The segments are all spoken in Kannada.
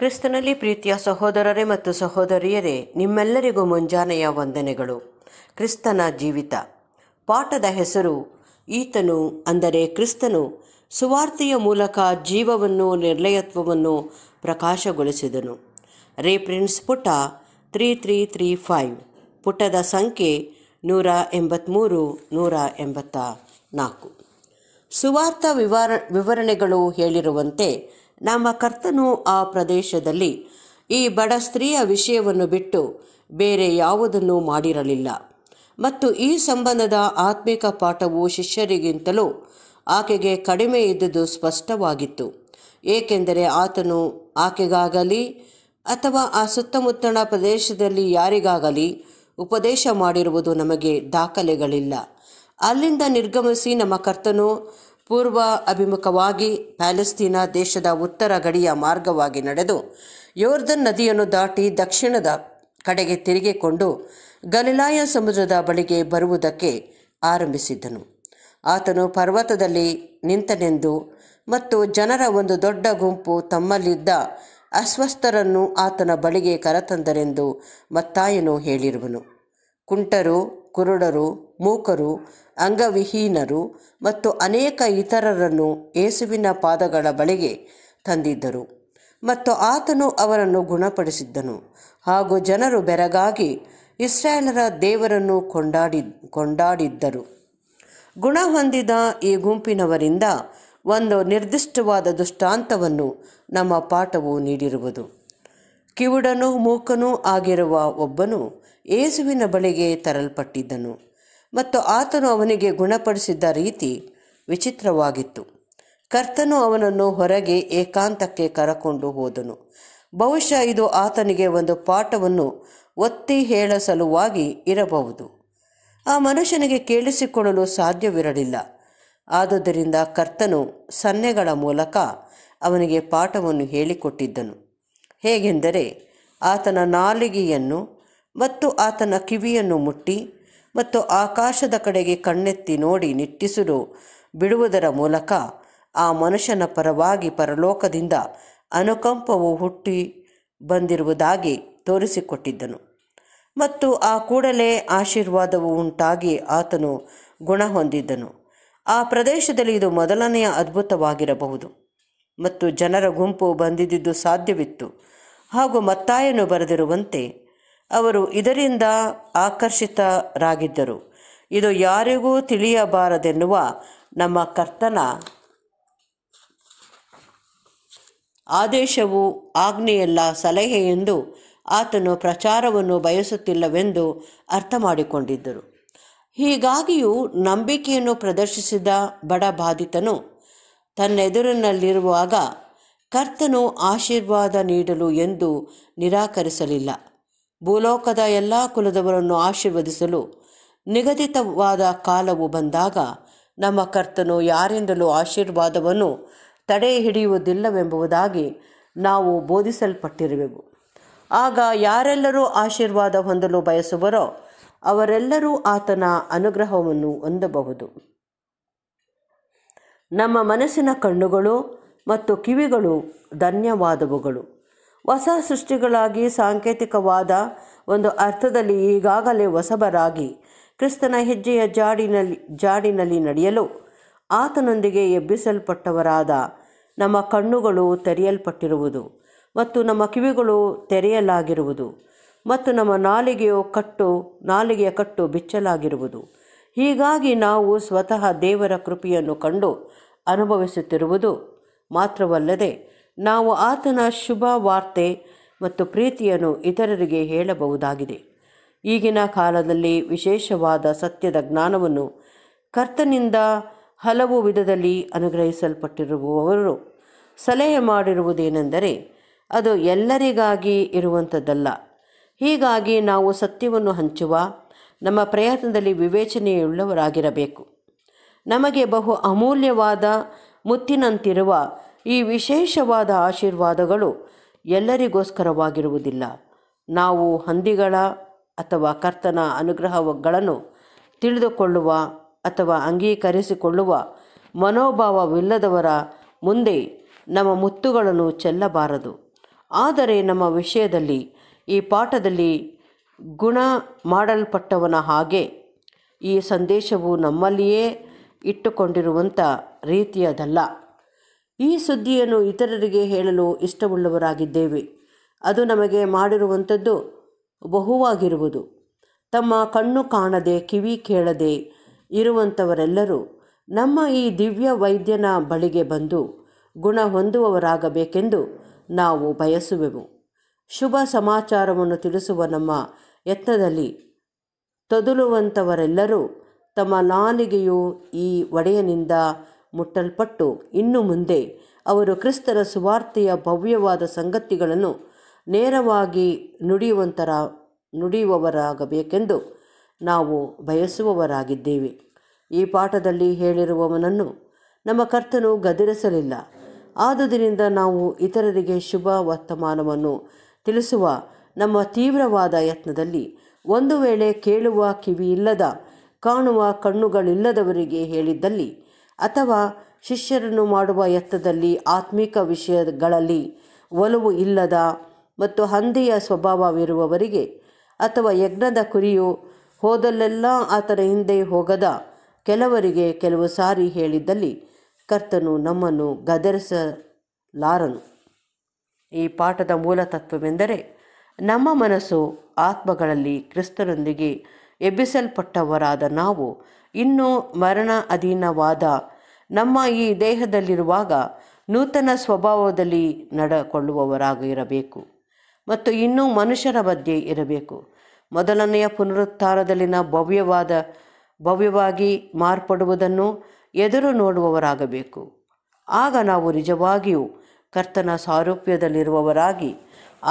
ಕ್ರಿಸ್ತನಲ್ಲಿ ಪ್ರೀತಿಯ ಸಹೋದರರೇ ಮತ್ತು ಸಹೋದರಿಯರೇ ನಿಮ್ಮೆಲ್ಲರಿಗೂ ಮುಂಜಾನೆಯ ವಂದನೆಗಳು ಕ್ರಿಸ್ತನ ಜೀವಿತ ಪಾಠದ ಹೆಸರು ಈತನು ಅಂದರೆ ಕ್ರಿಸ್ತನು ಸುವಾರ್ತೆಯ ಮೂಲಕ ಜೀವವನ್ನು ನಿರ್ಲಯತ್ವವನ್ನು ಪ್ರಕಾಶಗೊಳಿಸಿದನು ರೇಪ್ರಿನ್ಸ್ ಪುಟ ತ್ರೀ ತ್ರೀ ತ್ರೀ ಫೈವ್ ಪುಟದ ಸಂಖ್ಯೆ ನೂರ ಎಂಬತ್ತ್ಮೂರು ನೂರ ಎಂಬತ್ತ ನಾಲ್ಕು ಸುವಾರ್ಥ ವಿವರ ವಿವರಣೆಗಳು ಹೇಳಿರುವಂತೆ ನಮ್ಮ ಕರ್ತನು ಆ ಪ್ರದೇಶದಲ್ಲಿ ಈ ಬಡ ಸ್ತ್ರೀಯ ವಿಷಯವನ್ನು ಬಿಟ್ಟು ಬೇರೆ ಯಾವುದನ್ನು ಮಾಡಿರಲಿಲ್ಲ ಮತ್ತು ಈ ಸಂಬಂಧದ ಆತ್ಮಿಕ ಪಾಠವು ಶಿಷ್ಯರಿಗಿಂತಲೂ ಆಕೆಗೆ ಕಡಿಮೆ ಇದ್ದುದು ಸ್ಪಷ್ಟವಾಗಿತ್ತು ಏಕೆಂದರೆ ಆತನು ಆಕೆಗಾಗಲಿ ಅಥವಾ ಆ ಸುತ್ತಮುತ್ತಲ ಪ್ರದೇಶದಲ್ಲಿ ಯಾರಿಗಾಗಲಿ ಉಪದೇಶ ಮಾಡಿರುವುದು ನಮಗೆ ದಾಖಲೆಗಳಿಲ್ಲ ಅಲ್ಲಿಂದ ನಿರ್ಗಮಿಸಿ ನಮ್ಮ ಕರ್ತನು ಪೂರ್ವ ಅಭಿಮುಖವಾಗಿ ಪ್ಯಾಲೆಸ್ತೀನಾ ದೇಶದ ಉತ್ತರ ಗಡಿಯ ಮಾರ್ಗವಾಗಿ ನಡೆದು ಯೋರ್ಧನ್ ನದಿಯನ್ನು ದಾಟಿ ದಕ್ಷಿಣದ ಕಡೆಗೆ ತಿರುಗಿಕೊಂಡು ಗಲಿಲಾಯ ಸಮುದ್ರದ ಬಳಿಗೆ ಬರುವುದಕ್ಕೆ ಆರಂಭಿಸಿದ್ದನು ಆತನು ಪರ್ವತದಲ್ಲಿ ನಿಂತನೆಂದು ಮತ್ತು ಜನರ ಒಂದು ದೊಡ್ಡ ಗುಂಪು ತಮ್ಮಲ್ಲಿದ್ದ ಅಸ್ವಸ್ಥರನ್ನು ಆತನ ಬಳಿಗೆ ಕರತಂದರೆಂದು ಮತ್ತಾಯನು ಹೇಳಿರುವನು ಕುಂಟರು ಕುರುಡರು ಮೂಕರು ಅಂಗವಿಹೀನರು ಮತ್ತು ಅನೇಕ ಇತರರನ್ನು ಏಸುವಿನ ಪಾದಗಳ ಬಳಿಗೆ ತಂದಿದ್ದರು ಮತ್ತು ಆತನು ಅವರನ್ನು ಗುಣಪಡಿಸಿದ್ದನು ಹಾಗೂ ಜನರು ಬೆರಗಾಗಿ ಇಸ್ರಾಯೇಲರ ದೇವರನ್ನು ಕೊಂಡಾಡಿ ಕೊಂಡಾಡಿದ್ದರು ಗುಣ ಹೊಂದಿದ ಈ ಗುಂಪಿನವರಿಂದ ಒಂದು ನಿರ್ದಿಷ್ಟವಾದ ದುಷ್ಟಾಂತವನ್ನು ನಮ್ಮ ಪಾಠವು ನೀಡಿರುವುದು ಕಿವುಡನು ಮೂಕನೂ ಆಗಿರುವ ಒಬ್ಬನು ಏಸುವಿನ ಬಳಿಗೆ ತರಲ್ಪಟ್ಟಿದ್ದನು ಮತ್ತು ಆತನು ಅವನಿಗೆ ಗುಣಪಡಿಸಿದ್ದ ರೀತಿ ವಿಚಿತ್ರವಾಗಿತ್ತು ಕರ್ತನು ಅವನನ್ನು ಹೊರಗೆ ಏಕಾಂತಕ್ಕೆ ಕರಕೊಂಡು ಹೋದನು ಬಹುಶಃ ಇದು ಆತನಿಗೆ ಒಂದು ಪಾಠವನ್ನು ಒತ್ತಿ ಹೇಳ ಸಲುವಾಗಿ ಇರಬಹುದು ಆ ಮನುಷ್ಯನಿಗೆ ಕೇಳಿಸಿಕೊಳ್ಳಲು ಸಾಧ್ಯವಿರಲಿಲ್ಲ ಆದುದರಿಂದ ಕರ್ತನು ಸನ್ನೆಗಳ ಮೂಲಕ ಅವನಿಗೆ ಪಾಠವನ್ನು ಹೇಳಿಕೊಟ್ಟಿದ್ದನು ಹೇಗೆಂದರೆ ಆತನ ನಾಲಿಗೆಯನ್ನು ಮತ್ತು ಆತನ ಕಿವಿಯನ್ನು ಮುಟ್ಟಿ ಮತ್ತು ಆಕಾಶದ ಕಡೆಗೆ ಕಣ್ಣೆತ್ತಿ ನೋಡಿ ನಿಟ್ಟಿಸಿರು ಬಿಡುವುದರ ಮೂಲಕ ಆ ಮನುಷ್ಯನ ಪರವಾಗಿ ಪರಲೋಕದಿಂದ ಅನುಕಂಪವು ಹುಟ್ಟಿ ಬಂದಿರುವುದಾಗಿ ತೋರಿಸಿಕೊಟ್ಟಿದ್ದನು ಮತ್ತು ಆ ಕೂಡಲೇ ಆಶೀರ್ವಾದವು ಉಂಟಾಗಿ ಆತನು ಗುಣ ಹೊಂದಿದ್ದನು ಆ ಪ್ರದೇಶದಲ್ಲಿ ಇದು ಮೊದಲನೆಯ ಅದ್ಭುತವಾಗಿರಬಹುದು ಮತ್ತು ಜನರ ಗುಂಪು ಬಂದಿದ್ದುದು ಸಾಧ್ಯವಿತ್ತು ಹಾಗೂ ಮತ್ತಾಯನು ಬರೆದಿರುವಂತೆ ಅವರು ಇದರಿಂದ ಆಕರ್ಷಿತರಾಗಿದ್ದರು ಇದು ಯಾರಿಗೂ ತಿಳಿಯಬಾರದೆನ್ನುವ ನಮ್ಮ ಕರ್ತನ ಆದೇಶವು ಆಜ್ಞೆಯಲ್ಲ ಸಲಹೆ ಎಂದು ಆತನು ಪ್ರಚಾರವನ್ನು ಬಯಸುತ್ತಿಲ್ಲವೆಂದು ಅರ್ಥ ಮಾಡಿಕೊಂಡಿದ್ದರು ಹೀಗಾಗಿಯೂ ನಂಬಿಕೆಯನ್ನು ಪ್ರದರ್ಶಿಸಿದ ಬಡ ಬಾಧಿತನು ತನ್ನೆದುರಿನಲ್ಲಿರುವಾಗ ಕರ್ತನು ಆಶೀರ್ವಾದ ನೀಡಲು ಎಂದು ನಿರಾಕರಿಸಲಿಲ್ಲ ಭೂಲೋಕದ ಎಲ್ಲ ಕುಲದವರನ್ನು ಆಶೀರ್ವದಿಸಲು ನಿಗದಿತವಾದ ಕಾಲವು ಬಂದಾಗ ನಮ್ಮ ಕರ್ತನು ಯಾರಿಂದಲೂ ಆಶೀರ್ವಾದವನ್ನು ತಡೆ ಹಿಡಿಯುವುದಿಲ್ಲವೆಂಬುದಾಗಿ ನಾವು ಬೋಧಿಸಲ್ಪಟ್ಟಿರುವೆವು ಆಗ ಯಾರೆಲ್ಲರೂ ಆಶೀರ್ವಾದ ಹೊಂದಲು ಬಯಸುವರೋ ಅವರೆಲ್ಲರೂ ಆತನ ಅನುಗ್ರಹವನ್ನು ಹೊಂದಬಹುದು ನಮ್ಮ ಮನಸ್ಸಿನ ಕಣ್ಣುಗಳು ಮತ್ತು ಕಿವಿಗಳು ಧನ್ಯವಾದವುಗಳು ಹೊಸ ಸೃಷ್ಟಿಗಳಾಗಿ ಸಾಂಕೇತಿಕವಾದ ಒಂದು ಅರ್ಥದಲ್ಲಿ ಈಗಾಗಲೇ ಹೊಸಬರಾಗಿ ಕ್ರಿಸ್ತನ ಹೆಜ್ಜೆಯ ಜಾಡಿನಲ್ಲಿ ಜಾಡಿನಲ್ಲಿ ನಡೆಯಲು ಆತನೊಂದಿಗೆ ಎಬ್ಬಿಸಲ್ಪಟ್ಟವರಾದ ನಮ್ಮ ಕಣ್ಣುಗಳು ತೆರೆಯಲ್ಪಟ್ಟಿರುವುದು ಮತ್ತು ನಮ್ಮ ಕಿವಿಗಳು ತೆರೆಯಲಾಗಿರುವುದು ಮತ್ತು ನಮ್ಮ ನಾಲಿಗೆಯು ಕಟ್ಟು ನಾಲಿಗೆಯ ಕಟ್ಟು ಬಿಚ್ಚಲಾಗಿರುವುದು ಹೀಗಾಗಿ ನಾವು ಸ್ವತಃ ದೇವರ ಕೃಪೆಯನ್ನು ಕಂಡು ಅನುಭವಿಸುತ್ತಿರುವುದು ಮಾತ್ರವಲ್ಲದೆ ನಾವು ಆತನ ಶುಭ ವಾರ್ತೆ ಮತ್ತು ಪ್ರೀತಿಯನ್ನು ಇತರರಿಗೆ ಹೇಳಬಹುದಾಗಿದೆ ಈಗಿನ ಕಾಲದಲ್ಲಿ ವಿಶೇಷವಾದ ಸತ್ಯದ ಜ್ಞಾನವನ್ನು ಕರ್ತನಿಂದ ಹಲವು ವಿಧದಲ್ಲಿ ಅನುಗ್ರಹಿಸಲ್ಪಟ್ಟಿರುವವರು ಸಲಹೆ ಮಾಡಿರುವುದೇನೆಂದರೆ ಅದು ಎಲ್ಲರಿಗಾಗಿ ಇರುವಂಥದ್ದಲ್ಲ ಹೀಗಾಗಿ ನಾವು ಸತ್ಯವನ್ನು ಹಂಚುವ ನಮ್ಮ ಪ್ರಯತ್ನದಲ್ಲಿ ವಿವೇಚನೆಯುಳ್ಳವರಾಗಿರಬೇಕು ನಮಗೆ ಬಹು ಅಮೂಲ್ಯವಾದ ಮುತ್ತಿನಂತಿರುವ ಈ ವಿಶೇಷವಾದ ಆಶೀರ್ವಾದಗಳು ಎಲ್ಲರಿಗೋಸ್ಕರವಾಗಿರುವುದಿಲ್ಲ ನಾವು ಹಂದಿಗಳ ಅಥವಾ ಕರ್ತನ ಅನುಗ್ರಹಗಳನ್ನು ತಿಳಿದುಕೊಳ್ಳುವ ಅಥವಾ ಅಂಗೀಕರಿಸಿಕೊಳ್ಳುವ ಮನೋಭಾವವಿಲ್ಲದವರ ಮುಂದೆ ನಮ್ಮ ಮುತ್ತುಗಳನ್ನು ಚೆಲ್ಲಬಾರದು ಆದರೆ ನಮ್ಮ ವಿಷಯದಲ್ಲಿ ಈ ಪಾಠದಲ್ಲಿ ಗುಣ ಮಾಡಲ್ಪಟ್ಟವನ ಹಾಗೆ ಈ ಸಂದೇಶವು ನಮ್ಮಲ್ಲಿಯೇ ಇಟ್ಟುಕೊಂಡಿರುವಂಥ ರೀತಿಯದಲ್ಲ ಈ ಸುದ್ದಿಯನ್ನು ಇತರರಿಗೆ ಹೇಳಲು ಇಷ್ಟವುಳ್ಳವರಾಗಿದ್ದೇವೆ ಅದು ನಮಗೆ ಮಾಡಿರುವಂಥದ್ದು ಬಹುವಾಗಿರುವುದು ತಮ್ಮ ಕಣ್ಣು ಕಾಣದೆ ಕಿವಿ ಕೇಳದೆ ಇರುವಂಥವರೆಲ್ಲರೂ ನಮ್ಮ ಈ ದಿವ್ಯ ವೈದ್ಯನ ಬಳಿಗೆ ಬಂದು ಗುಣ ಹೊಂದುವವರಾಗಬೇಕೆಂದು ನಾವು ಬಯಸುವೆವು ಶುಭ ಸಮಾಚಾರವನ್ನು ತಿಳಿಸುವ ನಮ್ಮ ಯತ್ನದಲ್ಲಿ ತೊದಲುವಂಥವರೆಲ್ಲರೂ ತಮ್ಮ ನಾಲಿಗೆಯು ಈ ಒಡೆಯನಿಂದ ಮುಟ್ಟಲ್ಪಟ್ಟು ಇನ್ನು ಮುಂದೆ ಅವರು ಕ್ರಿಸ್ತರ ಸುವಾರ್ತೆಯ ಭವ್ಯವಾದ ಸಂಗತಿಗಳನ್ನು ನೇರವಾಗಿ ನುಡಿಯುವಂತರ ನುಡಿಯುವವರಾಗಬೇಕೆಂದು ನಾವು ಬಯಸುವವರಾಗಿದ್ದೇವೆ ಈ ಪಾಠದಲ್ಲಿ ಹೇಳಿರುವವನನ್ನು ನಮ್ಮ ಕರ್ತನು ಗದರಿಸಲಿಲ್ಲ ಆದುದರಿಂದ ನಾವು ಇತರರಿಗೆ ಶುಭ ವರ್ತಮಾನವನ್ನು ತಿಳಿಸುವ ನಮ್ಮ ತೀವ್ರವಾದ ಯತ್ನದಲ್ಲಿ ಒಂದು ವೇಳೆ ಕೇಳುವ ಕಿವಿಯಿಲ್ಲದ ಕಾಣುವ ಕಣ್ಣುಗಳಿಲ್ಲದವರಿಗೆ ಹೇಳಿದ್ದಲ್ಲಿ ಅಥವಾ ಶಿಷ್ಯರನ್ನು ಮಾಡುವ ಯತ್ನದಲ್ಲಿ ಆತ್ಮಿಕ ವಿಷಯಗಳಲ್ಲಿ ಒಲವು ಇಲ್ಲದ ಮತ್ತು ಹಂದಿಯ ಸ್ವಭಾವವಿರುವವರಿಗೆ ಅಥವಾ ಯಜ್ಞದ ಕುರಿಯು ಹೋದಲ್ಲೆಲ್ಲ ಆತನ ಹಿಂದೆ ಹೋಗದ ಕೆಲವರಿಗೆ ಕೆಲವು ಸಾರಿ ಹೇಳಿದ್ದಲ್ಲಿ ಕರ್ತನು ನಮ್ಮನ್ನು ಗದರಿಸಲಾರನು ಈ ಪಾಠದ ಮೂಲ ತತ್ವವೆಂದರೆ ನಮ್ಮ ಮನಸ್ಸು ಆತ್ಮಗಳಲ್ಲಿ ಕ್ರಿಸ್ತನೊಂದಿಗೆ ಎಬ್ಬಿಸಲ್ಪಟ್ಟವರಾದ ನಾವು ಇನ್ನು ಮರಣ ಅಧೀನವಾದ ನಮ್ಮ ಈ ದೇಹದಲ್ಲಿರುವಾಗ ನೂತನ ಸ್ವಭಾವದಲ್ಲಿ ನಡೆಕೊಳ್ಳುವವರಾಗಿರಬೇಕು ಮತ್ತು ಇನ್ನೂ ಮನುಷ್ಯರ ಮಧ್ಯೆ ಇರಬೇಕು ಮೊದಲನೆಯ ಪುನರುತ್ಥಾನದಲ್ಲಿನ ಭವ್ಯವಾದ ಭವ್ಯವಾಗಿ ಮಾರ್ಪಡುವುದನ್ನು ಎದುರು ನೋಡುವವರಾಗಬೇಕು ಆಗ ನಾವು ನಿಜವಾಗಿಯೂ ಕರ್ತನ ಸಾರೂಪ್ಯದಲ್ಲಿರುವವರಾಗಿ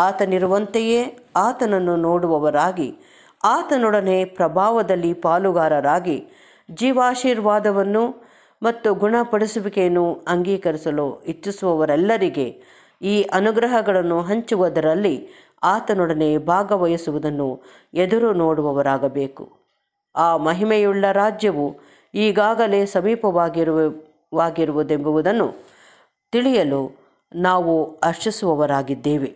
ಆತನಿರುವಂತೆಯೇ ಆತನನ್ನು ನೋಡುವವರಾಗಿ ಆತನೊಡನೆ ಪ್ರಭಾವದಲ್ಲಿ ಪಾಲುಗಾರರಾಗಿ ಜೀವಾಶೀರ್ವಾದವನ್ನು ಮತ್ತು ಗುಣಪಡಿಸುವಿಕೆಯನ್ನು ಅಂಗೀಕರಿಸಲು ಇಚ್ಛಿಸುವವರೆಲ್ಲರಿಗೆ ಈ ಅನುಗ್ರಹಗಳನ್ನು ಹಂಚುವುದರಲ್ಲಿ ಆತನೊಡನೆ ಭಾಗವಹಿಸುವುದನ್ನು ಎದುರು ನೋಡುವವರಾಗಬೇಕು ಆ ಮಹಿಮೆಯುಳ್ಳ ರಾಜ್ಯವು ಈಗಾಗಲೇ ಸಮೀಪವಾಗಿರುವಾಗಿರುವುದೆಂಬುದನ್ನು ತಿಳಿಯಲು ನಾವು ಹರ್ಷಿಸುವವರಾಗಿದ್ದೇವೆ